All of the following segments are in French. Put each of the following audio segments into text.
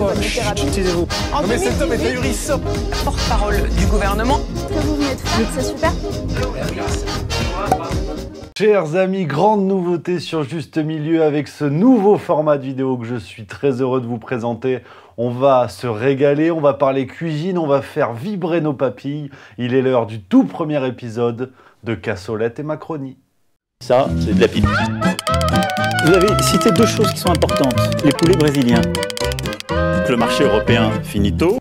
vous homme est Porte-parole du gouvernement. que vous venez faire, c'est super. Chers amis, grande nouveauté sur Juste Milieu avec ce nouveau format de vidéo que je suis très heureux de vous présenter. On va se régaler, on va parler cuisine, on va faire vibrer nos papilles. Il est l'heure du tout premier épisode de Cassolette et Macronie. Ça, c'est de la pipe. Vous avez cité deux choses qui sont importantes. Les poulets brésiliens le marché européen finito.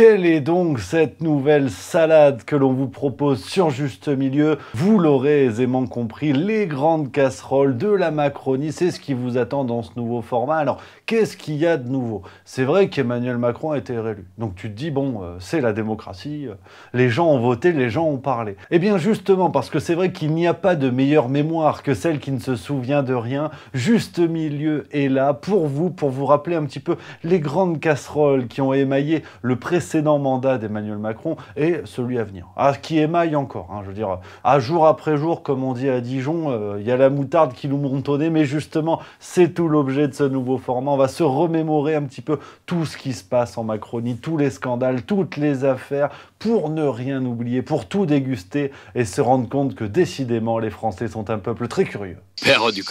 Quelle est donc cette nouvelle salade que l'on vous propose sur Juste Milieu Vous l'aurez aisément compris, les grandes casseroles de la Macronie, c'est ce qui vous attend dans ce nouveau format. Alors, qu'est-ce qu'il y a de nouveau C'est vrai qu'Emmanuel Macron a été réélu. Donc tu te dis, bon, euh, c'est la démocratie, euh, les gens ont voté, les gens ont parlé. Eh bien justement, parce que c'est vrai qu'il n'y a pas de meilleure mémoire que celle qui ne se souvient de rien, Juste Milieu est là pour vous, pour vous rappeler un petit peu les grandes casseroles qui ont émaillé le précédent mandat d'Emmanuel Macron et celui à venir. Ah, qui émaille encore, hein, je veux dire, à jour après jour, comme on dit à Dijon, il euh, y a la moutarde qui nous montonnait, mais justement, c'est tout l'objet de ce nouveau format. On va se remémorer un petit peu tout ce qui se passe en Macronie, tous les scandales, toutes les affaires, pour ne rien oublier, pour tout déguster et se rendre compte que décidément, les Français sont un peuple très curieux. Père du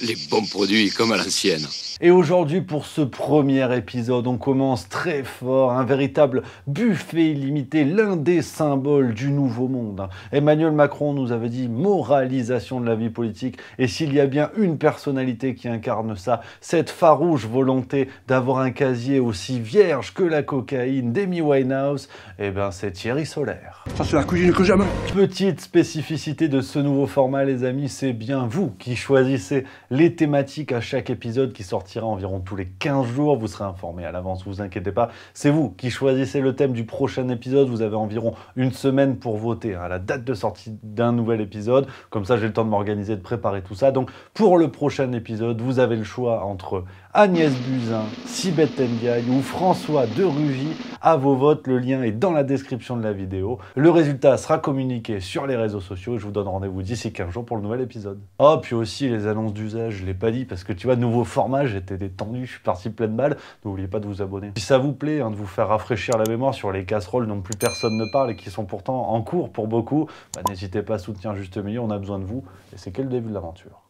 les bons produits comme à l'ancienne. Et aujourd'hui, pour ce premier épisode, on commence très fort, un véritable buffet illimité, l'un des symboles du nouveau monde. Emmanuel Macron nous avait dit moralisation de la vie politique, et s'il y a bien une personnalité qui incarne ça, cette farouche volonté d'avoir un casier aussi vierge que la cocaïne d'Amy Winehouse, eh ben c'est Thierry Solaire. Ça c'est la cuisine que j'aime. Petite spécificité de ce nouveau format, les amis, c'est bien vous vous qui choisissez les thématiques à chaque épisode qui sortira environ tous les 15 jours. Vous serez informé à l'avance, vous inquiétez pas. C'est vous qui choisissez le thème du prochain épisode. Vous avez environ une semaine pour voter hein, à la date de sortie d'un nouvel épisode. Comme ça, j'ai le temps de m'organiser, de préparer tout ça. Donc, pour le prochain épisode, vous avez le choix entre Agnès Buzyn, Sibeth Ndiaye ou François de Rugy. À vos votes, le lien est dans la description de la vidéo. Le résultat sera communiqué sur les réseaux sociaux. et Je vous donne rendez-vous d'ici 15 jours pour le nouvel épisode. Oh, puis aussi les annonces d'usage, je l'ai pas dit parce que tu vois, nouveau format, j'étais détendu, je suis parti plein de balles. N'oubliez pas de vous abonner. Si ça vous plaît, hein, de vous faire rafraîchir la mémoire sur les casseroles dont plus personne ne parle et qui sont pourtant en cours pour beaucoup, bah, n'hésitez pas à soutenir Juste Milieu, on a besoin de vous. Et c'est le début de l'aventure.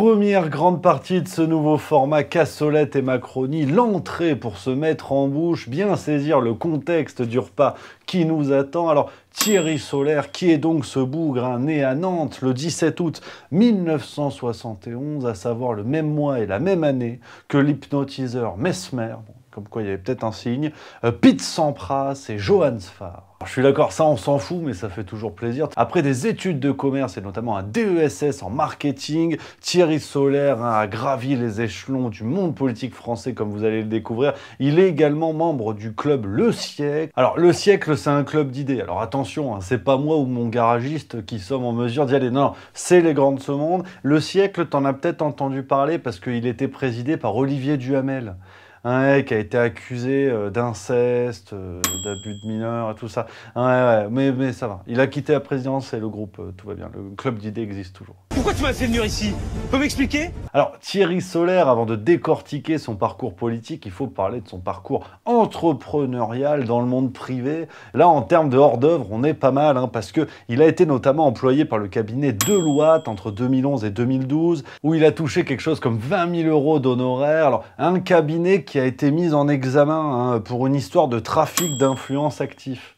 première grande partie de ce nouveau format cassolette et macronie. l'entrée pour se mettre en bouche, bien saisir le contexte du repas qui nous attend. Alors Thierry Solaire, qui est donc ce bougre né à Nantes le 17 août 1971, à savoir le même mois et la même année que l'hypnotiseur Mesmer, comme quoi il y avait peut-être un signe. Euh, Pete Sampras et Johan Sfar. je suis d'accord, ça on s'en fout, mais ça fait toujours plaisir. Après des études de commerce et notamment un DESS en marketing, Thierry Solaire hein, a gravi les échelons du monde politique français, comme vous allez le découvrir. Il est également membre du club Le Siècle. Alors Le Siècle, c'est un club d'idées. Alors attention, hein, c'est pas moi ou mon garagiste qui sommes en mesure d'y aller. Non, non c'est les grands de ce monde. Le Siècle, t'en as peut-être entendu parler parce qu'il était présidé par Olivier Duhamel un qui a été accusé euh, d'inceste, euh, d'abus de mineurs et tout ça. Ouais, mais ça va. Il a quitté la présidence et le groupe, euh, tout va bien. Le club d'idées existe toujours. Pourquoi tu m'as fait venir ici Tu peux m'expliquer alors Thierry Solaire, avant de décortiquer son parcours politique, il faut parler de son parcours entrepreneurial dans le monde privé. Là, en termes de hors-d'œuvre, on est pas mal, hein, parce que il a été notamment employé par le cabinet de Deloitte entre 2011 et 2012, où il a touché quelque chose comme 20 000 euros d'honoraires. un cabinet qui a été mis en examen hein, pour une histoire de trafic d'influence actif.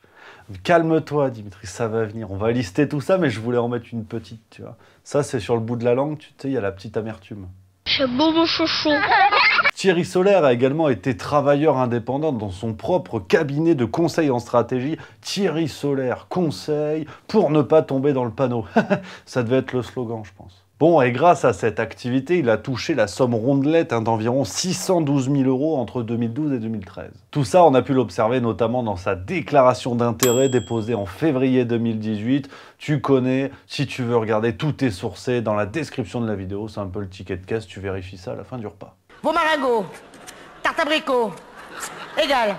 Calme-toi, Dimitri, ça va venir. On va lister tout ça, mais je voulais en mettre une petite, tu vois. Ça, c'est sur le bout de la langue, tu sais, il y a la petite amertume. Thierry Solaire a également été travailleur indépendant dans son propre cabinet de conseil en stratégie. Thierry Solaire, conseil pour ne pas tomber dans le panneau. ça devait être le slogan, je pense. Bon, et grâce à cette activité, il a touché la somme rondelette hein, d'environ 612 000 euros entre 2012 et 2013. Tout ça, on a pu l'observer notamment dans sa déclaration d'intérêt déposée en février 2018. Tu connais, si tu veux regarder, tout est sourcé dans la description de la vidéo. C'est un peu le ticket de caisse, tu vérifies ça à la fin du repas. Vos maringots, tarte égal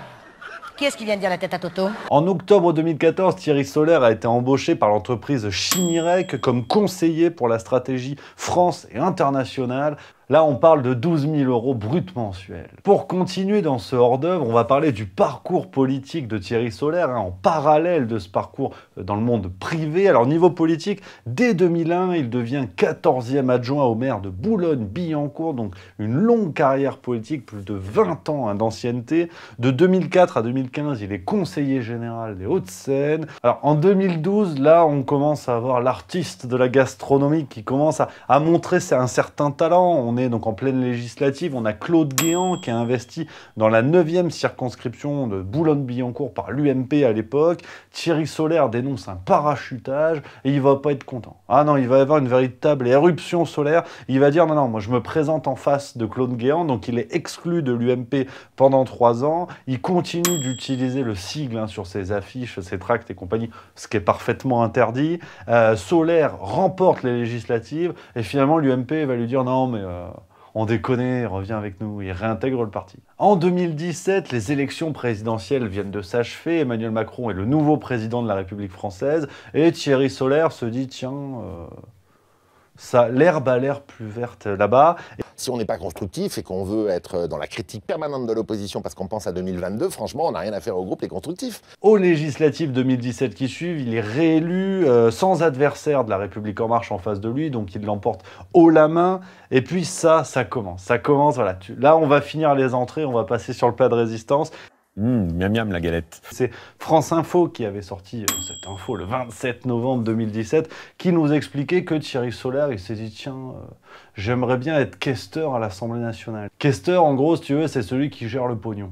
quest ce qui vient de dire la tête à Toto En octobre 2014, Thierry Solaire a été embauché par l'entreprise Chimirec comme conseiller pour la stratégie France et internationale. Là, on parle de 12 000 euros brut mensuels. Pour continuer dans ce hors-d'œuvre, on va parler du parcours politique de Thierry Solaire, hein, en parallèle de ce parcours euh, dans le monde privé. Alors, niveau politique, dès 2001, il devient 14e adjoint au maire de Boulogne-Billancourt, donc une longue carrière politique, plus de 20 ans hein, d'ancienneté. De 2004 à 2015, il est conseiller général des Hauts-de-Seine. Alors, en 2012, là, on commence à voir l'artiste de la gastronomie qui commence à, à montrer un certain talent. On donc en pleine législative. On a Claude Guéant qui a investi dans la 9e circonscription de Boulogne-Billancourt par l'UMP à l'époque. Thierry Solaire dénonce un parachutage et il va pas être content. Ah non, il va y avoir une véritable éruption solaire. Il va dire non, non, moi je me présente en face de Claude Guéant, donc il est exclu de l'UMP pendant trois ans. Il continue d'utiliser le sigle hein, sur ses affiches, ses tracts et compagnie, ce qui est parfaitement interdit. Euh, solaire remporte les législatives et finalement l'UMP va lui dire non mais euh, on déconne, revient avec nous, il réintègre le parti. En 2017, les élections présidentielles viennent de s'achever, Emmanuel Macron est le nouveau président de la République française, et Thierry Solaire se dit, tiens... Euh, ça, l'herbe a l'air plus verte là-bas, si on n'est pas constructif et qu'on veut être dans la critique permanente de l'opposition parce qu'on pense à 2022, franchement, on n'a rien à faire au groupe, les constructifs. Au législatif 2017 qui suit, il est réélu euh, sans adversaire de la République en marche en face de lui, donc il l'emporte haut la main. Et puis ça, ça commence. Ça commence, voilà. là, on va finir les entrées, on va passer sur le plat de résistance. Mmh, miam miam la galette. C'est France Info qui avait sorti euh, cette info le 27 novembre 2017 qui nous expliquait que Thierry Solaire il s'est dit tiens euh, j'aimerais bien être caisseur à l'Assemblée nationale. Caisseur, en gros si tu veux c'est celui qui gère le pognon.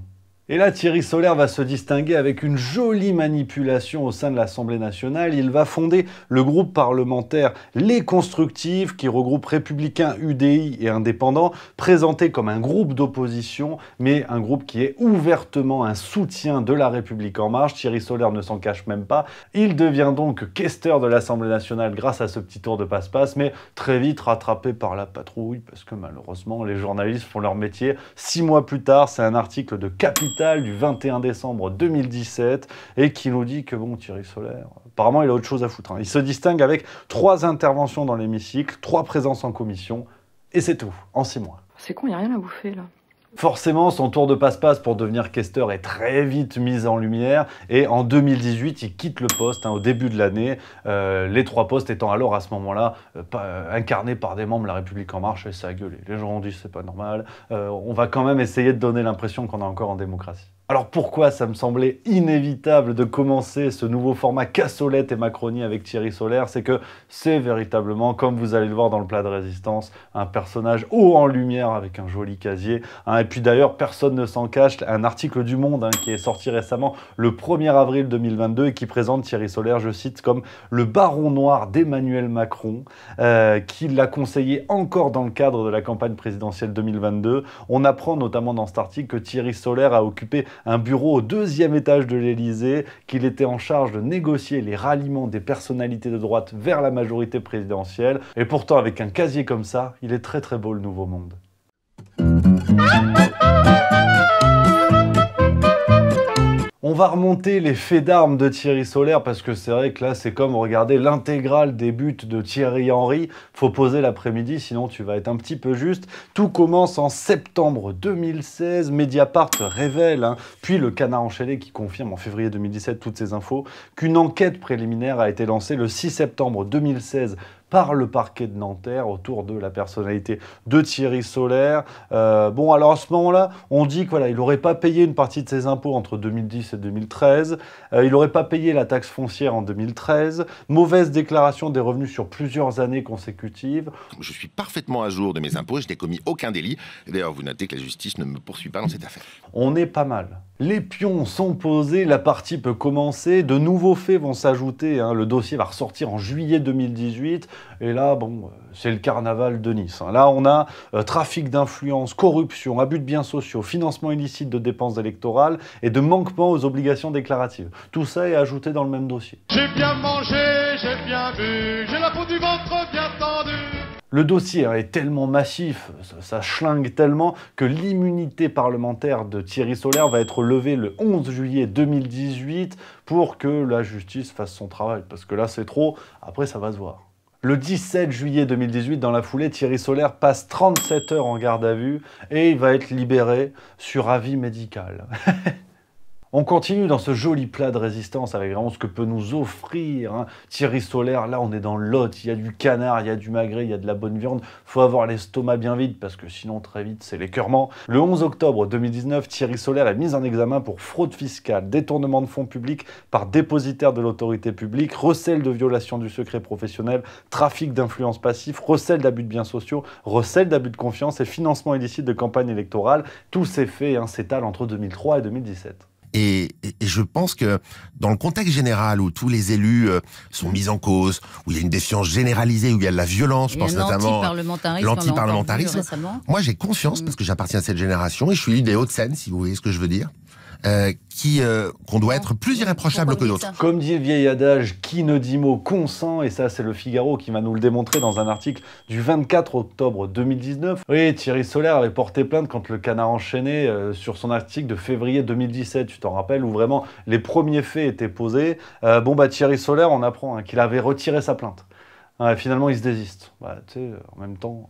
Et là, Thierry Solaire va se distinguer avec une jolie manipulation au sein de l'Assemblée nationale. Il va fonder le groupe parlementaire Les Constructifs, qui regroupe républicains, UDI et indépendants, présenté comme un groupe d'opposition, mais un groupe qui est ouvertement un soutien de la République en marche. Thierry Solaire ne s'en cache même pas. Il devient donc questeur de l'Assemblée nationale grâce à ce petit tour de passe-passe, mais très vite rattrapé par la patrouille, parce que malheureusement, les journalistes font leur métier. Six mois plus tard, c'est un article de Capital du 21 décembre 2017 et qui nous dit que bon, Thierry Solaire, apparemment, il a autre chose à foutre. Hein. Il se distingue avec trois interventions dans l'hémicycle, trois présences en commission et c'est tout, en six mois. C'est con, il n'y a rien à bouffer là. Forcément, son tour de passe-passe pour devenir caisseur est très vite mis en lumière et en 2018, il quitte le poste hein, au début de l'année, euh, les trois postes étant alors à ce moment-là euh, euh, incarnés par des membres de La République En Marche et ça a gueulé. Les gens ont dit c'est pas normal, on va quand même essayer de donner l'impression qu'on est encore en démocratie. Alors pourquoi ça me semblait inévitable de commencer ce nouveau format cassolette et macronie avec Thierry Solaire C'est que c'est véritablement, comme vous allez le voir dans le plat de résistance, un personnage haut en lumière avec un joli casier. Hein. et puis d'ailleurs, personne ne s'en cache, un article du Monde hein, qui est sorti récemment le 1er avril 2022 et qui présente Thierry Solaire, je cite, comme le baron noir d'Emmanuel Macron, euh, qui l'a conseillé encore dans le cadre de la campagne présidentielle 2022. On apprend notamment dans cet article que Thierry Solaire a occupé un bureau au deuxième étage de l'Élysée, qu'il était en charge de négocier les ralliements des personnalités de droite vers la majorité présidentielle. Et pourtant, avec un casier comme ça, il est très très beau le nouveau monde. On va remonter les faits d'armes de Thierry Solaire parce que c'est vrai que là, c'est comme regarder l'intégrale des buts de Thierry Henry. Faut poser l'après-midi, sinon tu vas être un petit peu juste. Tout commence en septembre 2016. Mediapart révèle, hein, puis le Canard enchaîné qui confirme en février 2017 toutes ces infos, qu'une enquête préliminaire a été lancée le 6 septembre 2016 par le parquet de Nanterre autour de la personnalité de Thierry Solaire. Euh, bon, alors à ce moment-là, on dit qu'il voilà, n'aurait pas payé une partie de ses impôts entre 2010 et 2013, euh, il n'aurait pas payé la taxe foncière en 2013, mauvaise déclaration des revenus sur plusieurs années consécutives. Je suis parfaitement à jour de mes impôts, je n'ai commis aucun délit. D'ailleurs, vous notez que la justice ne me poursuit pas dans cette affaire. On est pas mal. Les pions sont posés, la partie peut commencer, de nouveaux faits vont s'ajouter, hein. le dossier va ressortir en juillet 2018, et là, bon, euh, c'est le carnaval de Nice. Hein. Là, on a euh, trafic d'influence, corruption, abus de biens sociaux, financement illicite de dépenses électorales et de manquement aux obligations déclaratives. Tout ça est ajouté dans le même dossier. J'ai bien mangé, j'ai bien bu, j'ai la peau du ventre bien tendue. Le dossier hein, est tellement massif, ça, schlingue tellement que l'immunité parlementaire de Thierry Solaire va être levée le 11 juillet 2018 pour que la justice fasse son travail. Parce que là, c'est trop, après, ça va se voir. Le 17 juillet 2018, dans la foulée, Thierry Solaire passe 37 heures en garde à vue et il va être libéré sur avis médical. On continue dans ce joli plat de résistance avec vraiment ce que peut nous offrir hein, Thierry Solaire. Là, on est dans l'hôte. Il y a du canard, il y a du magret, il y a de la bonne viande. Faut avoir l'estomac bien vite parce que sinon, très vite, c'est l'écœurement. Le 11 octobre 2019, Thierry Solaire est mis en examen pour fraude fiscale, détournement de fonds publics par dépositaire de l'autorité publique, recel de violation du secret professionnel, trafic d'influence passif, recel d'abus de biens sociaux, recel d'abus de confiance et financement illicite de campagne électorale. Tous ces faits hein, s'étalent entre 2003 et 2017. Et, je pense que dans le contexte général où tous les élus euh, sont mis en cause, où il y a une défiance généralisée, où il y a de la violence, je pense notamment euh, l'antiparlementarisme, moi j'ai confiance parce que j'appartiens à cette génération, et je suis une des hauts de si vous voyez ce que je veux dire, euh, qui euh, qu'on doit être plus irréprochable que d'autres. Comme dit le vieil adage, qui ne dit mot consent, et ça c'est le Figaro qui va nous le démontrer dans un article du 24 octobre 2019. Oui, Thierry Solaire avait porté plainte contre le canard enchaîné euh, sur son article de février 2017, tu t'en rappelles, où vraiment les premiers faits étaient posés. bon bah Thierry Solaire, on apprend hein, qu'il avait retiré sa plainte. finalement, il se désiste. Bah, en même temps,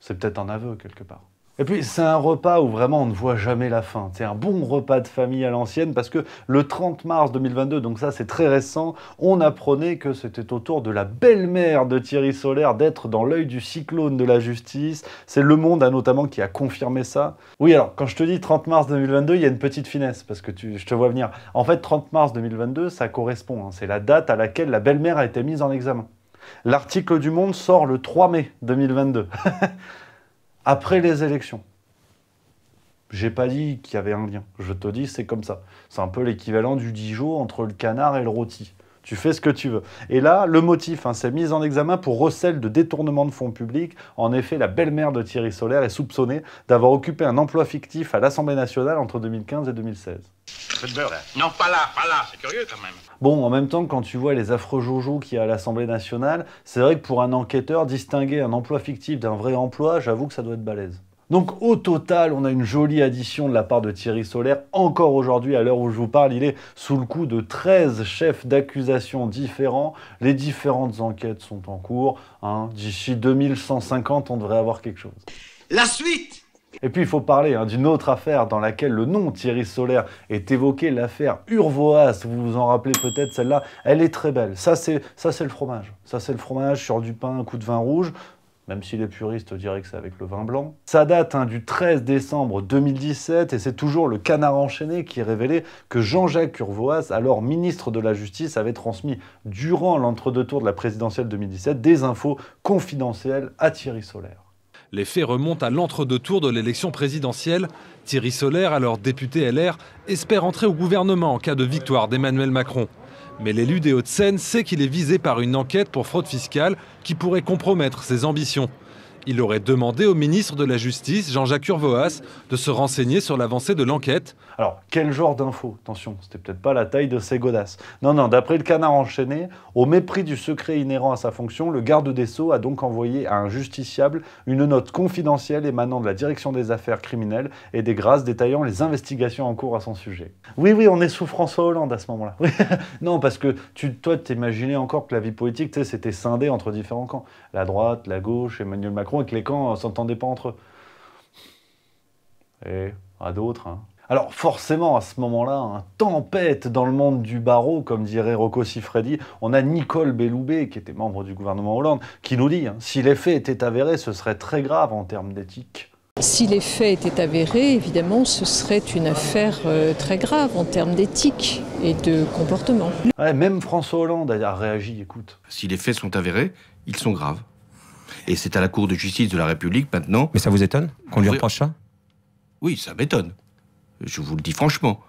c'est peut-être un aveu quelque part. Et puis, c'est un repas où vraiment on ne voit jamais la fin. C'est un bon repas de famille à l'ancienne parce que le 30 mars 2022, donc ça c'est très récent, on apprenait que c'était au tour de la belle-mère de Thierry Solaire d'être dans l'œil du cyclone de la justice. C'est Le Monde hein, notamment qui a confirmé ça. Oui, alors quand je te dis 30 mars 2022, il y a une petite finesse parce que je te vois venir. En fait, 30 mars 2022, ça correspond. Hein. c'est la date à laquelle la belle-mère a été mise en examen. L'article du Monde sort le 3 mai 2022. après les élections. J'ai pas dit qu'il y avait un lien. Je te dis, c'est comme ça. C'est un peu l'équivalent du Dijon entre le canard et le rôti. Tu fais ce que tu veux. Et là, le motif, hein, c'est mise en examen pour recel de détournement de fonds publics. En effet, la belle-mère de Thierry Solaire est soupçonnée d'avoir occupé un emploi fictif à l'Assemblée nationale entre 2015 et 2016. beurre, Non, pas là, pas là, c'est curieux quand même. Bon, en même temps, quand tu vois les affreux joujoux qu'il y a à l'Assemblée nationale, c'est vrai que pour un enquêteur, distinguer un emploi fictif d'un vrai emploi, j'avoue que ça doit être balèze. Donc au total, on a une jolie addition de la part de Thierry Solaire. Encore aujourd'hui, à l'heure où je vous parle, il est sous le coup de 13 chefs d'accusation différents. Les différentes enquêtes sont en cours. Hein. D'ici 2150, on devrait avoir quelque chose. La suite et puis il faut parler hein, d'une autre affaire dans laquelle le nom Thierry Solaire est évoqué, l'affaire Urvoas, vous vous en rappelez peut-être celle-là, elle est très belle. Ça c'est ça c'est le fromage. Ça c'est le fromage sur du pain, un coup de vin rouge, même si les puristes diraient que c'est avec le vin blanc. Ça date hein, du 13 décembre 2017 et c'est toujours le canard enchaîné qui révélait que Jean-Jacques Curvoas, alors ministre de la Justice, avait transmis durant l'entre-deux tours de la présidentielle 2017 des infos confidentielles à Thierry Solaire. Les faits remontent à l'entre-deux tours de l'élection présidentielle. Thierry Solaire, alors député LR, espère entrer au gouvernement en cas de victoire d'Emmanuel Macron. Mais l'élu des Hauts-de-Seine sait qu'il est visé par une enquête pour fraude fiscale qui pourrait compromettre ses ambitions. Il aurait demandé au ministre de la Justice, Jean-Jacques Urvoas, de se renseigner sur l'avancée de l'enquête. Alors, quel genre d'infos Attention, c'était peut-être pas la taille de ces godasses. Non, non, d'après le canard enchaîné, au mépris du secret inhérent à sa fonction, le garde des Sceaux a donc envoyé à un justiciable une note confidentielle émanant de la direction des affaires criminelles et des grâces détaillant les investigations en cours à son sujet. Oui, oui, on est sous François Hollande à ce moment-là. non, parce que tu, toi, t'imaginais encore que la vie politique, tu sais, c'était scindé entre différents camps. La droite, la gauche, Emmanuel Macron et que les camps s'entendaient pas entre eux. Et à d'autres. Hein. Alors forcément, à ce moment-là, hein, tempête dans le monde du barreau, comme dirait Rocco sifredi on a Nicole Belloubet, qui était membre du gouvernement Hollande, qui nous dit, hein, si les faits étaient avérés, ce serait très grave en termes d'éthique. Si les faits étaient avérés, évidemment, ce serait une affaire euh, très grave en termes d'éthique et de comportement. même François Hollande a réagi, écoute. Si les faits sont avérés, ils sont graves. Et c'est à la Cour de justice de la République maintenant. Mais ça vous étonne qu'on lui reproche ça Oui, ça m'étonne. Je vous le dis franchement.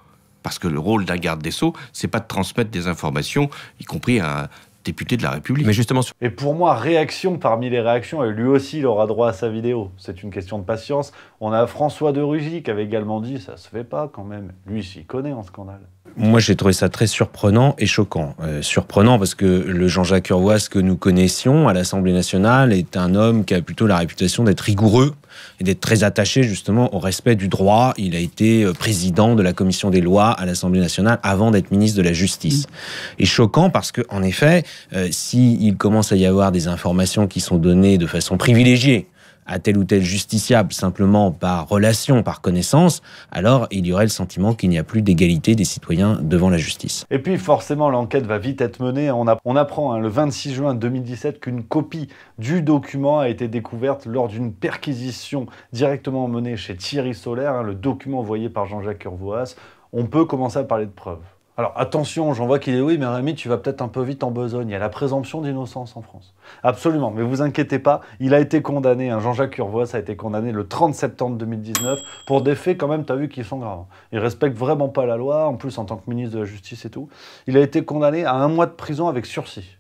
Parce que le rôle d'un garde des Sceaux, c'est pas de transmettre des informations, y compris à un député de la République. Mais justement. Et pour moi, réaction parmi les réactions, et lui aussi, il aura droit à sa vidéo. C'est une question de patience. On a François de Rugy qui avait également dit ça se fait pas quand même. Lui, s'y connaît en scandale moi, j'ai trouvé ça très surprenant et choquant. Euh, surprenant parce que le Jean-Jacques Urvoas que nous connaissions à l'Assemblée nationale est un homme qui a plutôt la réputation d'être rigoureux et d'être très attaché justement au respect du droit. Il a été euh, président de la commission des lois à l'Assemblée nationale avant d'être ministre de la Justice. Mm. Et choquant parce que, en effet, si euh, s'il commence à y avoir des informations qui sont données de façon privilégiée, à tel ou tel justiciable simplement par relation, par connaissance, alors il y aurait le sentiment qu'il n'y a plus d'égalité des citoyens devant la justice. Et puis forcément, l'enquête va vite être menée. On, apprend hein, le 26 juin 2017 qu'une copie du document a été découverte lors d'une perquisition directement menée chez Thierry Solaire, hein, le document envoyé par Jean-Jacques Urvoas. On peut commencer à parler de preuves. Alors attention, j'en vois qu'il est oui, mais Rémi, tu vas peut-être un peu vite en besogne. Il y a la présomption d'innocence en France. Absolument, mais vous inquiétez pas, il a été condamné. Hein. Jean-Jacques Urvois, a été condamné le 30 septembre 2019 pour des faits quand même, tu as vu, qui sont graves. Il respecte vraiment pas la loi, en plus en tant que ministre de la Justice et tout. Il a été condamné à un mois de prison avec sursis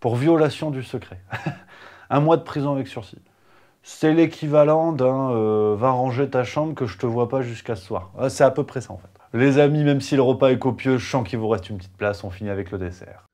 pour violation du secret. un mois de prison avec sursis. C'est l'équivalent d'un euh, va ranger ta chambre que je te vois pas jusqu'à ce soir. Euh, c'est à peu près ça en fait. Les amis, même si le repas est copieux, je sens qu'il vous reste une petite place, on finit avec le dessert.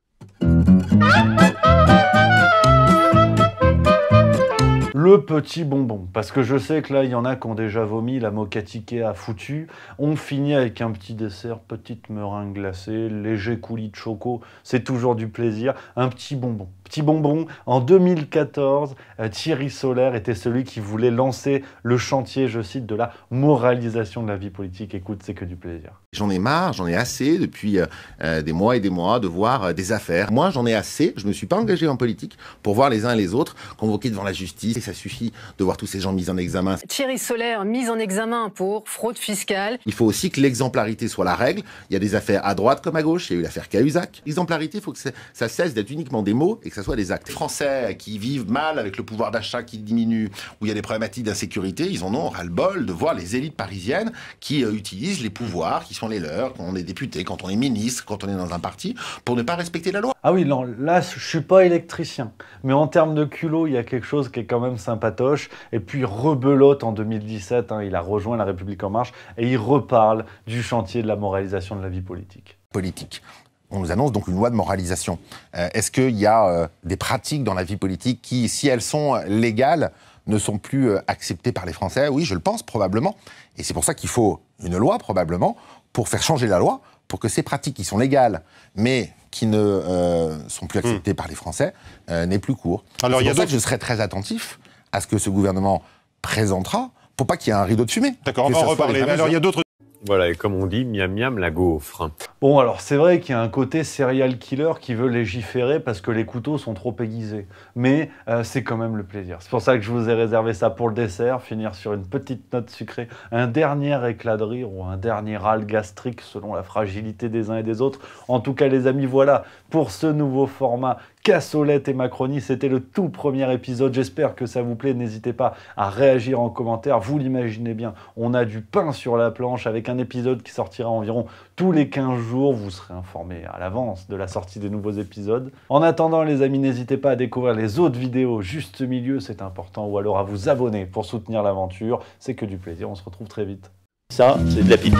le petit bonbon. Parce que je sais que là, il y en a qui ont déjà vomi, la tiqué a foutu. On finit avec un petit dessert, petite meringue glacée, léger coulis de choco. C'est toujours du plaisir. Un petit bonbon. Petit bonbon, en 2014, euh, Thierry Solaire était celui qui voulait lancer le chantier, je cite, de la moralisation de la vie politique. Écoute, c'est que du plaisir. J'en ai marre, j'en ai assez depuis euh, euh, des mois et des mois de voir euh, des affaires. Moi, j'en ai assez. Je ne me suis pas engagé en politique pour voir les uns et les autres convoqués devant la justice. Et ça suffit de voir tous ces gens mis en examen. Thierry Solaire mis en examen pour fraude fiscale. Il faut aussi que l'exemplarité soit la règle. Il y a des affaires à droite comme à gauche. Il y a eu l'affaire Cahuzac. L'exemplarité, il faut que ça cesse d'être uniquement des mots et que ça soit des actes. Les Français qui vivent mal avec le pouvoir d'achat qui diminue, où il y a des problématiques d'insécurité, ils en ont ras-le-bol de voir les élites parisiennes qui utilisent les pouvoirs, qui sont les leurs, quand on est député, quand on est ministre, quand on est dans un parti, pour ne pas respecter la loi. Ah oui, là, je suis pas électricien. Mais en termes de culot, il y a quelque chose qui est quand même sympatoche. Et puis, rebelote en 2017, hein, il a rejoint La République En Marche et il reparle du chantier de la moralisation de la vie politique. Politique. On nous annonce donc une loi de moralisation. Euh, est-ce qu'il y a euh, des pratiques dans la vie politique qui, si elles sont euh, légales, ne sont plus acceptées par les Français Oui, je le pense probablement. Et c'est pour ça qu'il faut une loi probablement pour faire changer la loi pour que ces pratiques qui sont légales mais qui ne euh, sont plus acceptées hmm. par les Français n'est euh, n'aient plus cours. Alors il y a je serai très attentif à ce que ce gouvernement présentera pour pas qu'il y ait un rideau de fumée. D'accord, on va en reparler. il d'autres voilà, et comme on dit, miam miam la gaufre. Bon, alors c'est vrai qu'il y a un côté serial killer qui veut légiférer parce que les couteaux sont trop aiguisés. Mais euh, c'est quand même le plaisir. C'est pour ça que je vous ai réservé ça pour le dessert, finir sur une petite note sucrée, un dernier éclat de rire ou un dernier râle gastrique selon la fragilité des uns et des autres. En tout cas, les amis, voilà pour ce nouveau format Cassolette et Macronis, C'était le tout premier épisode. J'espère que ça vous plaît. N'hésitez pas à réagir en commentaire. Vous l'imaginez bien, on a du pain sur la planche avec un épisode qui sortira environ tous les 15 jours. Vous serez informé à l'avance de la sortie des nouveaux épisodes. En attendant, les amis, n'hésitez pas à découvrir les autres vidéos juste milieu, c'est important, ou alors à vous abonner pour soutenir l'aventure. C'est que du plaisir. On se retrouve très vite. Ça, c'est de la pile.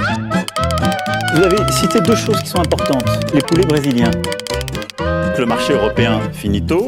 Vous avez cité deux choses qui sont importantes les poulets brésiliens le marché européen tôt.